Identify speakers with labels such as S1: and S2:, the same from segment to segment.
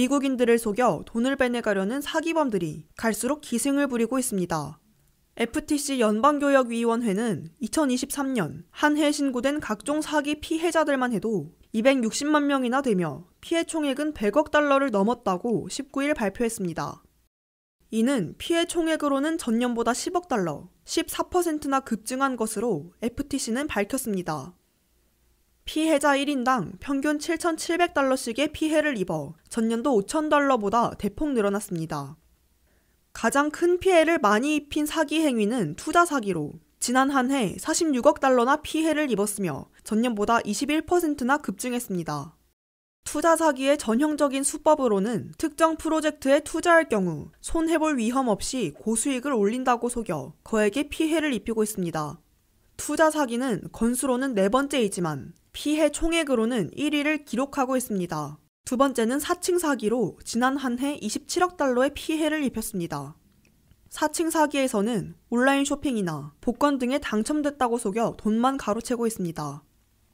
S1: 미국인들을 속여 돈을 빼내가려는 사기범들이 갈수록 기승을 부리고 있습니다. FTC 연방교역위원회는 2023년 한 해 신고된 각종 사기 피해자들만 해도 260만 명이나 되며 피해 총액은 100억 달러를 넘었다고 19일 발표했습니다. 이는 피해 총액으로는 전년보다 10억 달러, 14%나 급증한 것으로 FTC는 밝혔습니다. 피해자 1인당 평균 7,700달러씩의 피해를 입어 전년도 5,000달러보다 대폭 늘어났습니다. 가장 큰 피해를 많이 입힌 사기 행위는 투자 사기로 지난 한 해 46억 달러나 피해를 입었으며 전년보다 21%나 급증했습니다. 투자 사기의 전형적인 수법으로는 특정 프로젝트에 투자할 경우 손해볼 위험 없이 고수익을 올린다고 속여 거액의 피해를 입히고 있습니다. 투자 사기는 건수로는 네 번째이지만 피해 총액으로는 1위를 기록하고 있습니다. 두 번째는 4층 사기로 지난 한 해 27억 달러의 피해를 입혔습니다. 4층 사기에서는 온라인 쇼핑이나 복권 등에 당첨됐다고 속여 돈만 가로채고 있습니다.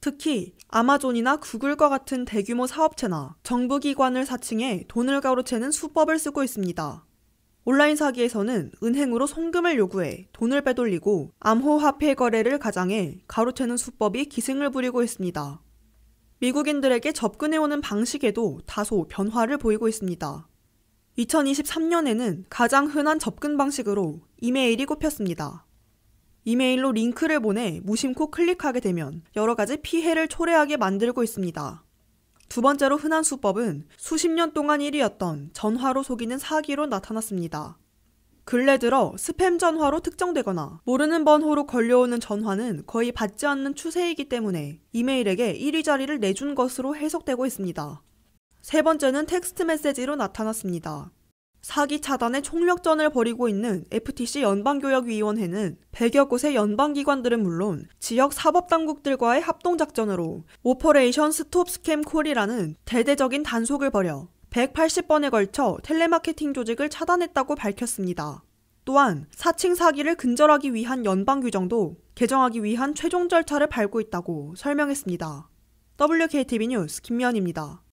S1: 특히 아마존이나 구글과 같은 대규모 사업체나 정부기관을 사칭해 돈을 가로채는 수법을 쓰고 있습니다. 온라인 사기에서는 은행으로 송금을 요구해 돈을 빼돌리고 암호화폐 거래를 가장해 가로채는 수법이 기승을 부리고 있습니다. 미국인들에게 접근해오는 방식에도 다소 변화를 보이고 있습니다. 2023년에는 가장 흔한 접근 방식으로 이메일이 꼽혔습니다. 이메일로 링크를 보내 무심코 클릭하게 되면 여러 가지 피해를 초래하게 만들고 있습니다. 두 번째로 흔한 수법은 수십 년 동안 1위였던 전화로 속이는 사기로 나타났습니다. 근래 들어 스팸 전화로 특정되거나 모르는 번호로 걸려오는 전화는 거의 받지 않는 추세이기 때문에 이메일에게 1위 자리를 내준 것으로 해석되고 있습니다. 세 번째는 텍스트 메시지로 나타났습니다. 사기 차단의 총력전을 벌이고 있는 FTC 연방교역위원회는 100여 곳의 연방기관들은 물론 지역 사법당국들과의 합동작전으로 오퍼레이션 스톱 스캠 콜이라는 대대적인 단속을 벌여 180번에 걸쳐 텔레마케팅 조직을 차단했다고 밝혔습니다. 또한 사칭 사기를 근절하기 위한 연방 규정도 개정하기 위한 최종 절차를 밟고 있다고 설명했습니다. WKTV 뉴스 김미입니다